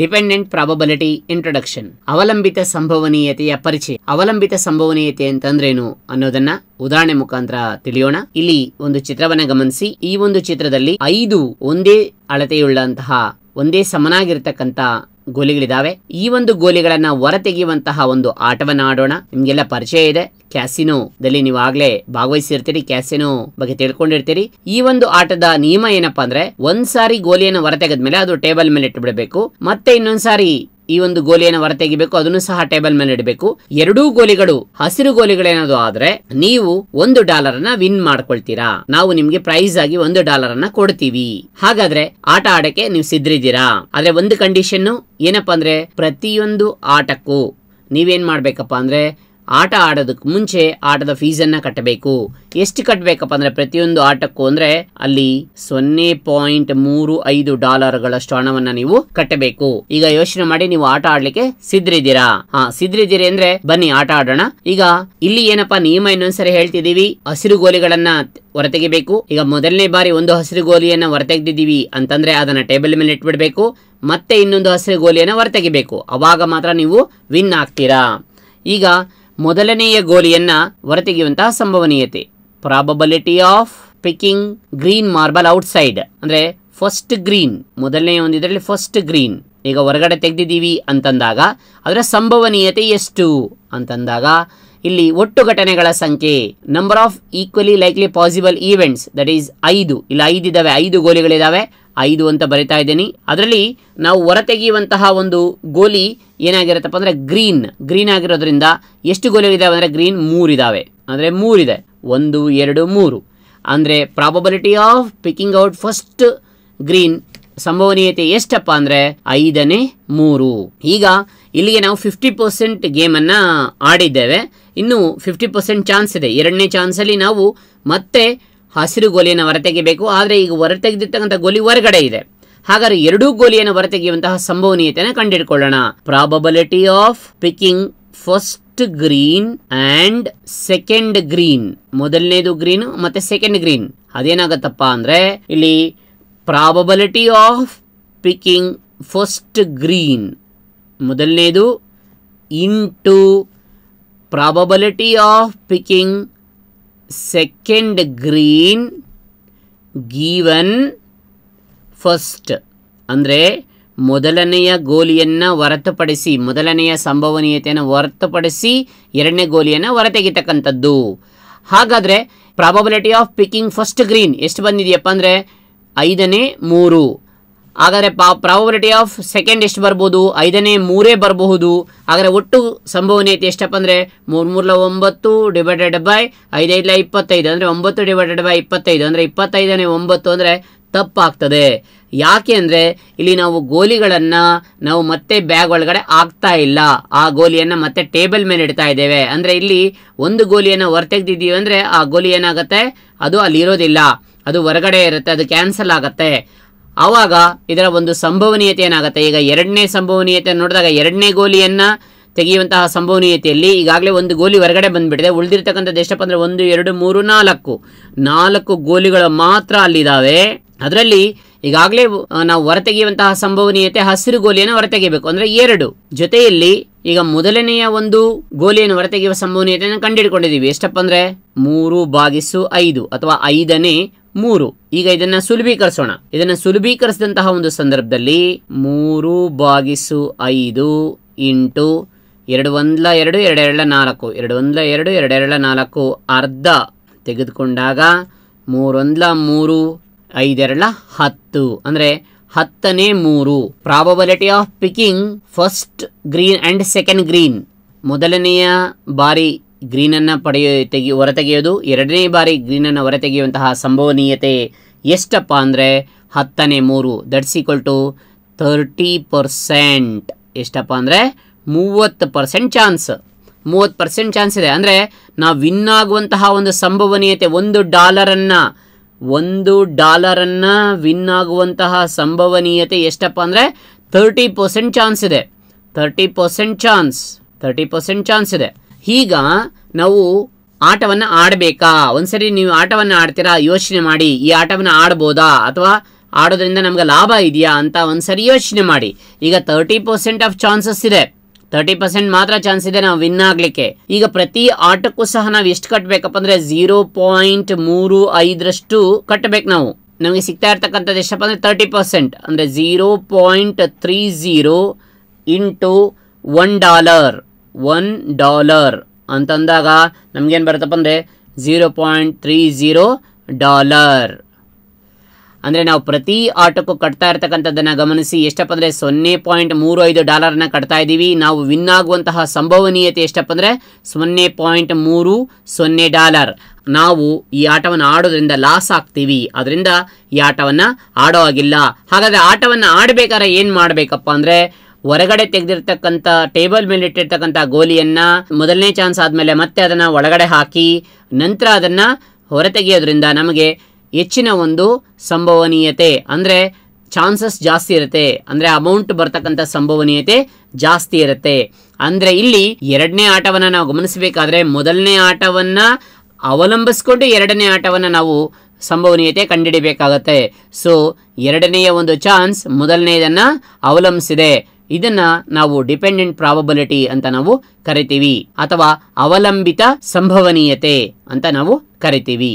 dependent probability introduction ಅವಲಂಬಿತ ಸಂಭವನೀಯತೆಯ ಪರಿಚಯ ಅವಲಂಬಿತ ಸಂಭವನೀಯತೆ ಅಂತಂದ್ರೇನು ಅನ್ನೋದನ್ನ ಉದಾಹರಣೆ ಮುಖಾಂತರ ತಿಳಿಯೋಣ ಇಲ್ಲಿ ಒಂದು ಚಿತ್ರವನ್ನ ಗಮನಿಸಿ ಈ ಒಂದು ಚಿತ್ರದಲ್ಲಿ ಐದು ಒಂದೇ ಅಳತೆಯುಳ್ಳಂತಹ ಒಂದೇ ಸಮನಾಗಿರ್ತಕ್ಕಂಥ ಗೋಲಿಗಳಿದಾವೆ ಈ ಒಂದು ಗೋಲಿಗಳನ್ನ ಹೊರತೆಗೆಯುವಂತಹ ಒಂದು ಆಟವನ್ನ ಆಡೋಣ ನಿಮ್ಗೆಲ್ಲ ಪರಿಚಯ ಇದೆ ಕ್ಯಾಸಿನೋದಲ್ಲಿ ನೀವು ಆಗ್ಲೇ ಭಾಗವಹಿಸಿರ್ತೀರಿ ಕ್ಯಾಸಿನೋ ಬಗ್ಗೆ ತಿಳ್ಕೊಂಡಿರ್ತೀರಿ ಈ ಒಂದು ಆಟದ ನಿಯಮ ಏನಪ್ಪಾ ಅಂದ್ರೆ ಒಂದ್ಸಾರಿ ಗೋಲಿಯನ್ನು ಹೊರತೆಗೆದ್ಮೇಲೆ ಅದು ಟೇಬಲ್ ಮೇಲೆ ಇಟ್ಟು ಬಿಡಬೇಕು ಮತ್ತೆ ಇನ್ನೊಂದ್ಸಾರಿ ಈ ಒಂದು ಗೋಲಿಯನ್ನು ಹೊರತೆಗಿಬೇಕು ಅದನ್ನು ಸಹ ಟೇಬಲ್ ಮೇಲೆ ಇಡಬೇಕು ಎರಡೂ ಗೋಲಿಗಳು ಹಸಿರು ಗೋಲಿಗಳೇನಾದ್ರು ಆದ್ರೆ ನೀವು ಒಂದು ಡಾಲರ್ ಅನ್ನ ವಿನ್ ಮಾಡ್ಕೊಳ್ತೀರಾ ನಾವು ನಿಮ್ಗೆ ಪ್ರೈಸ್ ಆಗಿ ಒಂದು ಡಾಲರ್ ಅನ್ನ ಕೊಡ್ತೀವಿ ಹಾಗಾದ್ರೆ ಆಟ ಆಡಕ್ಕೆ ನೀವು ಸಿದ್ರಿದೀರಾ ಆದ್ರೆ ಒಂದು ಕಂಡೀಷನ್ ಏನಪ್ಪಾ ಅಂದ್ರೆ ಪ್ರತಿಯೊಂದು ಆಟಕ್ಕೂ ನೀವೇನ್ ಮಾಡ್ಬೇಕಪ್ಪ ಅಂದ್ರೆ ಆಟ ಆಡೋದಕ್ಕೆ ಮುಂಚೆ ಆಟದ ಫೀಸನ್ನು ಕಟ್ಟಬೇಕು ಎಷ್ಟು ಕಟ್ಟಬೇಕಪ್ಪ ಅಂದರೆ ಪ್ರತಿಯೊಂದು ಆಟಕ್ಕೂ ಅಂದರೆ ಅಲ್ಲಿ ಸೊನ್ನೆ ಪಾಯಿಂಟ್ ಮೂರು ಐದು ಡಾಲರ್ಗಳಷ್ಟು ಹಣವನ್ನು ನೀವು ಕಟ್ಟಬೇಕು ಈಗ ಯೋಚನೆ ಮಾಡಿ ನೀವು ಆಟ ಆಡಲಿಕ್ಕೆ ಸಿದ್ರಿದ್ದೀರಾ ಹಾ ಸಿದ್ರಿದ್ದೀರಿ ಅಂದ್ರೆ ಬನ್ನಿ ಆಟ ಆಡೋಣ ಈಗ ಇಲ್ಲಿ ಏನಪ್ಪ ನಿಯಮ ಇನ್ನೊಂದ್ಸರಿ ಹೇಳ್ತಿದ್ದೀವಿ ಹಸಿರು ಗೋಲಿಗಳನ್ನ ಹೊರತೆಗಿಬೇಕು ಈಗ ಮೊದಲನೇ ಬಾರಿ ಒಂದು ಹಸಿರು ಗೋಲಿಯನ್ನ ಹೊರತೆಗ್ದಿದ್ದೀವಿ ಅಂತಂದ್ರೆ ಅದನ್ನ ಟೇಬಲ್ ಮೇಲೆ ಇಟ್ಬಿಡ್ಬೇಕು ಮತ್ತೆ ಇನ್ನೊಂದು ಹಸಿರು ಗೋಲಿಯನ್ನ ಹೊರತೆಗಿಬೇಕು ಅವಾಗ ಮಾತ್ರ ನೀವು ವಿನ್ ಆಗ್ತೀರಾ ಈಗ ಮೊದಲನೆಯ ಗೋಲಿಯನ್ನು ಹೊರತೆಗೆಯುವಂತಹ ಸಂಭವನೀಯತೆ probability of picking green marble outside ಅಂದ್ರೆ ಫಸ್ಟ್ ಗ್ರೀನ್ ಮೊದಲನೇ ಒಂದು ಇದರಲ್ಲಿ ಫಸ್ಟ್ ಗ್ರೀನ್ ಈಗ ಹೊರಗಡೆ ತೆಗೆದಿದ್ದೀವಿ ಅಂತಂದಾಗ ಅದರ ಸಂಭವನೀಯತೆ ಎಷ್ಟು ಅಂತಂದಾಗ ಇಲ್ಲಿ ಒಟ್ಟು ಘಟನೆಗಳ ಸಂಖ್ಯೆ number of equally likely possible events that is ಐದು ಇಲ್ಲಿ ಐದಿದ್ದಾವೆ ಐದು ಗೋಲಿಗಳಿದ್ದಾವೆ ಐದು ಅಂತ ಬರಿತಾ ಇದ್ದೀನಿ ಅದರಲ್ಲಿ ನಾವು ಹೊರತೆಗೆಯುವಂತಹ ಒಂದು ಗೋಲಿ ಏನಾಗಿರುತ್ತಪ್ಪ ಅಂದರೆ ಗ್ರೀನ್ ಗ್ರೀನ್ ಆಗಿರೋದ್ರಿಂದ ಎಷ್ಟು ಗೋಲಿಗಳಿದಾವೆ ಅಂದರೆ ಗ್ರೀನ್ ಮೂರಿದಾವೆ ಅಂದರೆ ಮೂರಿದೆ ಒಂದು ಎರಡು ಮೂರು ಅಂದರೆ probability of picking out first green ಸಂಭವನೀಯತೆ ಎಷ್ಟಪ್ಪ ಅಂದರೆ ಐದನೇ ಮೂರು ಈಗ ಇಲ್ಲಿಗೆ ನಾವು ಫಿಫ್ಟಿ ಪರ್ಸೆಂಟ್ ಗೇಮನ್ನು ಆಡಿದ್ದೇವೆ ಇನ್ನು ಫಿಫ್ಟಿ ಪರ್ಸೆಂಟ್ ಚಾನ್ಸ್ ಇದೆ ಎರಡನೇ ಚಾನ್ಸಲ್ಲಿ ನಾವು ಮತ್ತೆ ಹಸಿರು ಗೋಲಿಯನ್ನು ಹೊರತೆಗೆಯಬೇಕು ಆದರೆ ಈಗ ಹೊರತೆಗೆದಿರ್ತಕ್ಕಂಥ ಗೋಲಿ ಹೊರಗಡೆ ಇದೆ ಹಾಗಾದರೆ ಎರಡೂ ಗೋಲಿಯನ್ನು ಹೊರತೆಗೆಯುವಂತಹ ಸಂಭವನೀಯತೆಯನ್ನು ಕಂಡಿಡ್ಕೊಳ್ಳೋಣ probability of picking first green and second green ಮೊದಲನೇದು ಗ್ರೀನ್ ಮತ್ತೆ ಸೆಕೆಂಡ್ ಗ್ರೀನ್ ಅದೇನಾಗತ್ತಪ್ಪ ಅಂದ್ರೆ ಇಲ್ಲಿ probability of picking first green ಮೊದಲನೇದು into probability of picking second green given first ಅಂದರೆ ಮೊದಲನೆಯ ಗೋಲಿಯನ್ನು ಹೊರತುಪಡಿಸಿ ಮೊದಲನೆಯ ಸಂಭವನೀಯತೆಯನ್ನು ಹೊರತುಪಡಿಸಿ ಎರಡನೇ ಗೋಲಿಯನ್ನು ಹೊರತೆಗಿತಕ್ಕಂಥದ್ದು ಹಾಗಾದರೆ probability of picking first green ಎಷ್ಟು ಬಂದಿದೆಯಪ್ಪ ಅಂದರೆ ಐದನೇ ಮೂರು ಆದರೆ ಪ್ರಾಬಬಿಲಿಟಿ ಆಫ್ ಸೆಕೆಂಡ್ ಎಷ್ಟು ಬರ್ಬೋದು ಐದನೇ ಮೂರೇ ಬರಬಹುದು ಆದರೆ ಒಟ್ಟು ಸಂಭವನೀಯತೆ ಎಷ್ಟಪ್ಪ ಅಂದರೆ ಮೂರು ಮೂರಲ ಒಂಬತ್ತು ಡಿವೈಡೆಡ್ ಬೈ ಐದೈದಲ ಇಪ್ಪತ್ತೈದು ಅಂದರೆ ಒಂಬತ್ತು ಡಿವೈಡೆಡ್ ಬೈ ಇಪ್ಪತ್ತೈದು ಅಂದರೆ ಇಪ್ಪತ್ತೈದನೇ ಒಂಬತ್ತು ಅಂದರೆ ತಪ್ಪಾಗ್ತದೆ ಯಾಕೆ ಅಂದರೆ ಇಲ್ಲಿ ನಾವು ಗೋಲಿಗಳನ್ನು ನಾವು ಮತ್ತೆ ಬ್ಯಾಗ್ ಒಳಗಡೆ ಆಗ್ತಾ ಇಲ್ಲ ಆ ಗೋಲಿಯನ್ನು ಮತ್ತೆ ಟೇಬಲ್ ಮೇಲೆ ಇಡ್ತಾ ಇದ್ದೇವೆ ಅಂದರೆ ಇಲ್ಲಿ ಒಂದು ಗೋಲಿಯನ್ನು ಹೊರತೆಗೆದಿದ್ದೀವಿ ಅಂದರೆ ಆ ಗೋಲಿ ಏನಾಗುತ್ತೆ ಅದು ಅಲ್ಲಿರೋದಿಲ್ಲ ಅದು ಹೊರಗಡೆ ಇರುತ್ತೆ ಅದು ಕ್ಯಾನ್ಸಲ್ ಆಗುತ್ತೆ ಆವಾಗ ಇದರ ಒಂದು ಸಂಭವನೀಯತೆ ಏನಾಗುತ್ತೆ ಈಗ ಎರಡನೇ ಸಂಭವನೀಯತೆ ನೋಡಿದಾಗ ಎರಡನೇ ಗೋಲಿಯನ್ನು ತೆಗೆಯುವಂತಹ ಸಂಭವನೀಯತೆಯಲ್ಲಿ ಈಗಾಗಲೇ ಒಂದು ಗೋಲಿ ಹೊರಗಡೆ ಬಂದುಬಿಟ್ಟಿದೆ ಉಳಿದಿರ್ತಕ್ಕಂಥದ್ದು ಎಷ್ಟಪ್ಪ ಅಂದರೆ ಒಂದು ಎರಡು ಮೂರು ನಾಲ್ಕು ನಾಲ್ಕು ಗೋಲಿಗಳು ಮಾತ್ರ ಅಲ್ಲಿದ್ದಾವೆ ಅದರಲ್ಲಿ ಈಗಾಗಲೇ ನಾವು ಹೊರತೆಗೆಯುವಂತಹ ಸಂಭವನೀಯತೆ ಹಸಿರು ಗೋಲಿಯನ್ನು ಹೊರತೆಗೆಯಬೇಕು ಅಂದರೆ ಎರಡು ಜೊತೆಯಲ್ಲಿ ಈಗ ಮೊದಲನೆಯ ಒಂದು ಗೋಲಿಯನ್ನು ಹೊರತೆಗೆಯುವ ಸಂಭವನೀಯತೆಯನ್ನು ಕಂಡುಹಿಡ್ಕೊಂಡಿದ್ದೀವಿ ಎಷ್ಟಪ್ಪ ಅಂದರೆ ಮೂರು ಬಾಗಿಸು ಐದು ಅಥವಾ ಐದನೇ ಮೂರು ಈಗ ಇದನ್ನ ಸುಲಭೀಕರಿಸೋಣ ಇದನ್ನ ಸುಲಭೀಕರಿಸಿದಂತಹ ಒಂದು ಸಂದರ್ಭದಲ್ಲಿ ಮೂರು ಬಾಗಿಸು ಐದು ಇಂಟು ಎರಡು ಒಂದ್ಲ ಎರಡು ಎರಡೆರಡ ನಾಲ್ಕು ಎರಡು ಒಂದ್ಲ ಎರಡು ಎರಡೆರಡ ನಾಲ್ಕು ಅರ್ಧ ತೆಗೆದುಕೊಂಡಾಗ ಮೂರೊಂದ್ಲ ಮೂರು ಐದೆರಳ ಹತ್ತು ಅಂದ್ರೆ ಹತ್ತನೇ ಮೂರು probability of picking first green and second green ಮೊದಲನೆಯ ಬಾರಿ ಗ್ರೀನನ್ನು ಪಡೆಯ ತೆಗಿ ಹೊರತೆಗೆಯೋದು ಎರಡನೇ ಬಾರಿ ಗ್ರೀನನ್ನು ಹೊರತೆಗೆಯುವಂತಹ ಸಂಭವನೀಯತೆ ಎಷ್ಟಪ್ಪ ಅಂದರೆ ಹತ್ತನೇ ಮೂರು that's equal to thirty percent ಎಷ್ಟಪ್ಪ ಅಂದರೆ ಮೂವತ್ತು ಪರ್ಸೆಂಟ್ ಚಾನ್ಸ್ ಮೂವತ್ತು ಪರ್ಸೆಂಟ್ ಚಾನ್ಸ್ ಇದೆ ಅಂದರೆ ನಾವು ವಿನ್ ಆಗುವಂತಹ ಒಂದು ಸಂಭವನೀಯತೆ ಒಂದು ಡಾಲರನ್ನು ಒಂದು ಡಾಲರನ್ನು ವಿನ್ ಆಗುವಂತಹ ಸಂಭವನೀಯತೆ ಎಷ್ಟಪ್ಪ ಅಂದರೆ ತರ್ಟಿ ಪರ್ಸೆಂಟ್ ಚಾನ್ಸ್ ಇದೆ thirty percent chance thirty percent chance ಇದೆ ಈಗ ನಾವು ಆಟವನ್ನು ಆಡಬೇಕಾ ಒಂದ್ಸರಿ ನೀವು ಆಟವನ್ನು ಆಡ್ತೀರಾ ಯೋಚನೆ ಮಾಡಿ ಈ ಆಟವನ್ನು ಆಡ್ಬೋದಾ ಅಥವಾ ಆಡೋದ್ರಿಂದ ನಮ್ಗೆ ಲಾಭ ಇದೆಯಾ ಅಂತ ಒಂದ್ಸರಿ ಯೋಚನೆ ಮಾಡಿ ಈಗ ತರ್ಟಿ ಪರ್ಸೆಂಟ್ ಆಫ್ ಚಾನ್ಸಸ್ ಇದೆ ತರ್ಟಿ ಪರ್ಸೆಂಟ್ ಮಾತ್ರ ಚಾನ್ಸ್ ಇದೆ ನಾವು ವಿನ್ ಆಗಲಿಕ್ಕೆ ಈಗ ಪ್ರತಿ ಆಟಕ್ಕೂ ಸಹ ನಾವು ಎಷ್ಟು ಕಟ್ಟಬೇಕಪ್ಪ ಅಂದ್ರೆ ಝೀರೋ ಪಾಯಿಂಟ್ ಮೂರು ಐದರಷ್ಟು ಕಟ್ಟಬೇಕು ನಾವು ನಮಗೆ ಸಿಗ್ತಾ ಇರ್ತಕ್ಕಂಥದ್ದು ಎಷ್ಟಪ್ಪ ಅಂದ್ರೆ ತರ್ಟಿ ಪರ್ಸೆಂಟ್ ಅಂದ್ರೆ zero point three zero into one dollar one dollar ಅಂತಂದಾಗ ನಮಗೇನು ಬರುತ್ತಪ್ಪ ಅಂದರೆ zero point three zero dollar ಅಂದರೆ ನಾವು ಪ್ರತಿ ಆಟಕ್ಕೂ ಕಟ್ತಾ ಇರ್ತಕ್ಕಂಥದ್ದನ್ನು ಗಮನಿಸಿ ಎಷ್ಟಪ್ಪ ಅಂದರೆ ಸೊನ್ನೆ ಪಾಯಿಂಟ್ ಮೂರು ಐದು ಡಾಲರ್ನ ಕಟ್ತಾ ಇದ್ದೀವಿ ನಾವು ವಿನ್ ಆಗುವಂತಹ ಸಂಭವನೀಯತೆ ಎಷ್ಟಪ್ಪ ಅಂದರೆ ಸೊನ್ನೆ ಪಾಯಿಂಟ್ ಮೂರು ಸೊನ್ನೆ ಡಾಲರ್ ನಾವು ಈ ಆಟವನ್ನು ಆಡೋದ್ರಿಂದ ಲಾಸ್ ಆಗ್ತೀವಿ ಅದರಿಂದ ಈ ಆಟವನ್ನು ಆಡೋ ಆಗಿಲ್ಲ ಹಾಗಾದರೆ ಆಟವನ್ನು ಆಡಬೇಕಾದ್ರೆ ಏನು ಮಾಡಬೇಕಪ್ಪ ಅಂದರೆ ಹೊರಗಡೆ ತೆಗೆದಿರ್ತಕ್ಕಂಥ ಟೇಬಲ್ ಮೇಲೆ ಇಟ್ಟಿರ್ತಕ್ಕಂಥ ಗೋಲಿಯನ್ನ ಮೊದಲನೇ ಚಾನ್ಸ್ ಆದಮೇಲೆ ಮತ್ತೆ ಅದನ್ನು ಒಳಗಡೆ ಹಾಕಿ ನಂತರ ಅದನ್ನು ಹೊರತೆಗೆಯೋದ್ರಿಂದ ನಮಗೆ ಹೆಚ್ಚಿನ ಒಂದು ಸಂಭವನೀಯತೆ ಅಂದರೆ ಚಾನ್ಸಸ್ ಜಾಸ್ತಿ ಇರುತ್ತೆ ಅಂದರೆ ಅಮೌಂಟ್ ಬರ್ತಕ್ಕಂಥ ಸಂಭವನೀಯತೆ ಜಾಸ್ತಿ ಇರುತ್ತೆ ಅಂದರೆ ಇಲ್ಲಿ ಎರಡನೇ ಆಟವನ್ನು ನಾವು ಗಮನಿಸಬೇಕಾದ್ರೆ ಮೊದಲನೇ ಆಟವನ್ನು ಅವಲಂಬಿಸ್ಕೊಂಡು ಎರಡನೇ ಆಟವನ್ನು ನಾವು ಸಂಭವನೀಯತೆ ಕಂಡುಹಿಡಿಬೇಕಾಗತ್ತೆ ಸೊ ಎರಡನೆಯ ಒಂದು ಚಾನ್ಸ್ ಮೊದಲನೆಯದನ್ನು ಅವಲಂಬಿಸಿದೆ ಇದನ್ನ ನಾವು ಡಿಪೆಂಡೆಂಟ್ ಪ್ರಾಬಬಿಲಿಟಿ ಅಂತ ನಾವು ಕರಿತೀವಿ ಅಥವಾ ಅವಲಂಬಿತ ಸಂಭವನೀಯತೆ ಅಂತ ನಾವು ಕರಿತೀವಿ